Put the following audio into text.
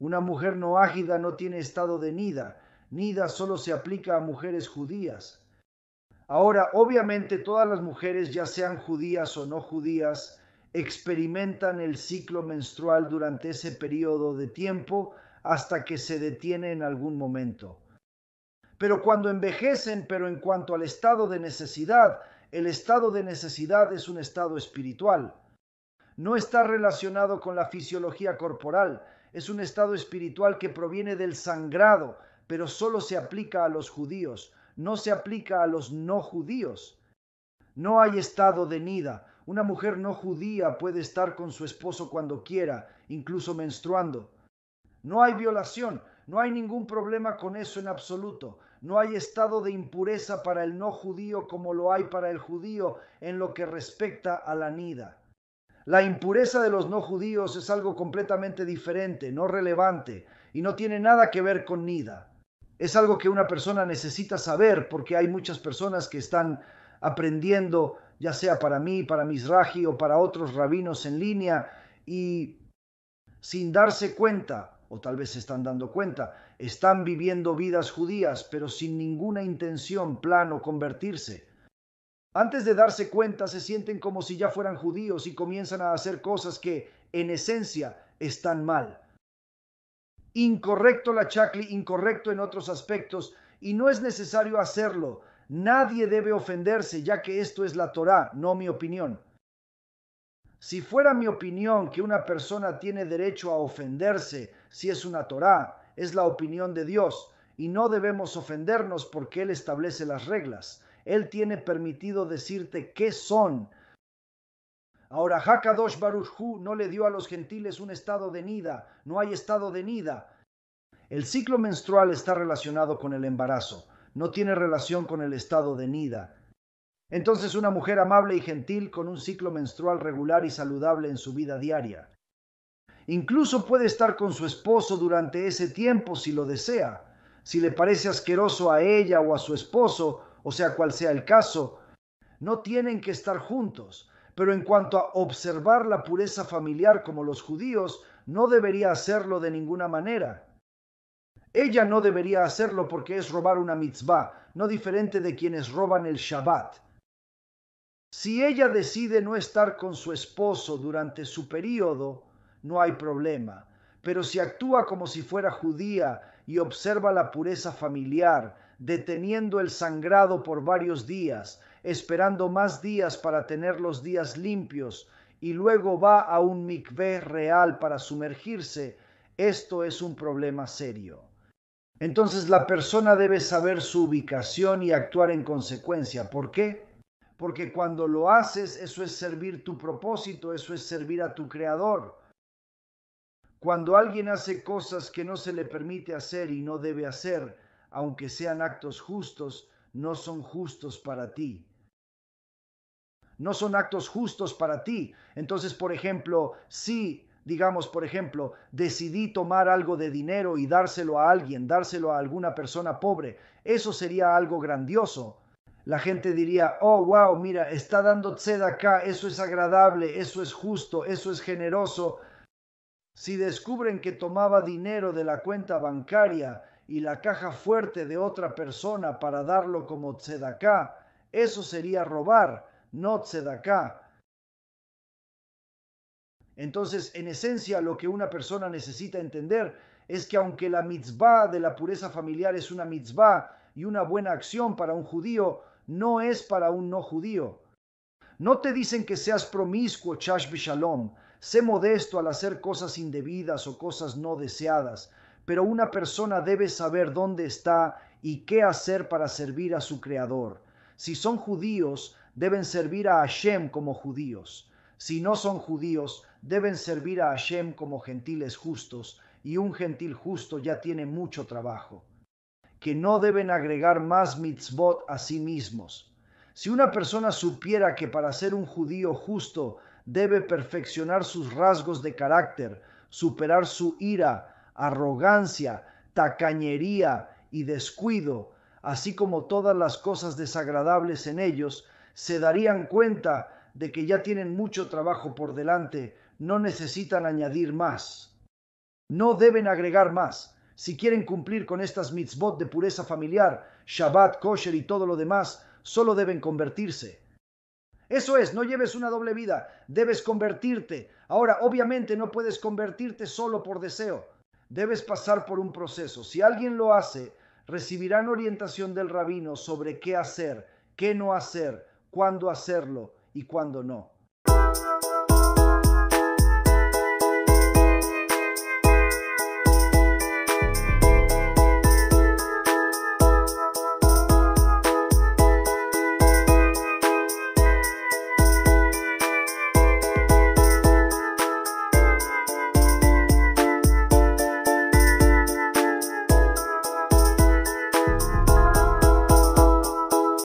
Una mujer no ágida no tiene estado de nida. Nida solo se aplica a mujeres judías. Ahora, obviamente todas las mujeres, ya sean judías o no judías, experimentan el ciclo menstrual durante ese periodo de tiempo hasta que se detiene en algún momento. Pero cuando envejecen, pero en cuanto al estado de necesidad, el estado de necesidad es un estado espiritual. No está relacionado con la fisiología corporal, es un estado espiritual que proviene del sangrado, pero solo se aplica a los judíos, no se aplica a los no judíos. No hay estado de nida. Una mujer no judía puede estar con su esposo cuando quiera, incluso menstruando. No hay violación, no hay ningún problema con eso en absoluto. No hay estado de impureza para el no judío como lo hay para el judío en lo que respecta a la nida. La impureza de los no judíos es algo completamente diferente, no relevante, y no tiene nada que ver con Nida. Es algo que una persona necesita saber porque hay muchas personas que están aprendiendo, ya sea para mí, para Raji o para otros rabinos en línea, y sin darse cuenta, o tal vez se están dando cuenta, están viviendo vidas judías, pero sin ninguna intención, plan o convertirse. Antes de darse cuenta, se sienten como si ya fueran judíos y comienzan a hacer cosas que, en esencia, están mal. Incorrecto la chacli, incorrecto en otros aspectos, y no es necesario hacerlo. Nadie debe ofenderse, ya que esto es la Torá, no mi opinión. Si fuera mi opinión que una persona tiene derecho a ofenderse, si es una Torá, es la opinión de Dios, y no debemos ofendernos porque Él establece las reglas. Él tiene permitido decirte qué son. Ahora, Hakadosh Hu no le dio a los gentiles un estado de nida, no hay estado de nida. El ciclo menstrual está relacionado con el embarazo, no tiene relación con el estado de nida. Entonces, una mujer amable y gentil con un ciclo menstrual regular y saludable en su vida diaria. Incluso puede estar con su esposo durante ese tiempo si lo desea. Si le parece asqueroso a ella o a su esposo, o sea cual sea el caso, no tienen que estar juntos, pero en cuanto a observar la pureza familiar como los judíos, no debería hacerlo de ninguna manera. Ella no debería hacerlo porque es robar una mitzvah, no diferente de quienes roban el Shabbat. Si ella decide no estar con su esposo durante su periodo, no hay problema. Pero si actúa como si fuera judía y observa la pureza familiar deteniendo el sangrado por varios días, esperando más días para tener los días limpios, y luego va a un mikvé real para sumergirse, esto es un problema serio. Entonces la persona debe saber su ubicación y actuar en consecuencia. ¿Por qué? Porque cuando lo haces, eso es servir tu propósito, eso es servir a tu creador. Cuando alguien hace cosas que no se le permite hacer y no debe hacer, aunque sean actos justos, no son justos para ti. No son actos justos para ti. Entonces, por ejemplo, si, digamos, por ejemplo, decidí tomar algo de dinero y dárselo a alguien, dárselo a alguna persona pobre, eso sería algo grandioso. La gente diría, oh, wow, mira, está dando acá, eso es agradable, eso es justo, eso es generoso. Si descubren que tomaba dinero de la cuenta bancaria y la caja fuerte de otra persona para darlo como tzedaká, eso sería robar, no tzedaká. Entonces, en esencia, lo que una persona necesita entender es que aunque la mitzvah de la pureza familiar es una mitzvah y una buena acción para un judío, no es para un no judío. No te dicen que seas promiscuo, chash shalom. Sé modesto al hacer cosas indebidas o cosas no deseadas pero una persona debe saber dónde está y qué hacer para servir a su Creador. Si son judíos, deben servir a Hashem como judíos. Si no son judíos, deben servir a Hashem como gentiles justos, y un gentil justo ya tiene mucho trabajo. Que no deben agregar más mitzvot a sí mismos. Si una persona supiera que para ser un judío justo debe perfeccionar sus rasgos de carácter, superar su ira, arrogancia, tacañería y descuido, así como todas las cosas desagradables en ellos, se darían cuenta de que ya tienen mucho trabajo por delante, no necesitan añadir más. No deben agregar más. Si quieren cumplir con estas mitzvot de pureza familiar, Shabbat, kosher y todo lo demás, solo deben convertirse. Eso es, no lleves una doble vida, debes convertirte. Ahora, obviamente no puedes convertirte solo por deseo debes pasar por un proceso. Si alguien lo hace, recibirán orientación del rabino sobre qué hacer, qué no hacer, cuándo hacerlo y cuándo no.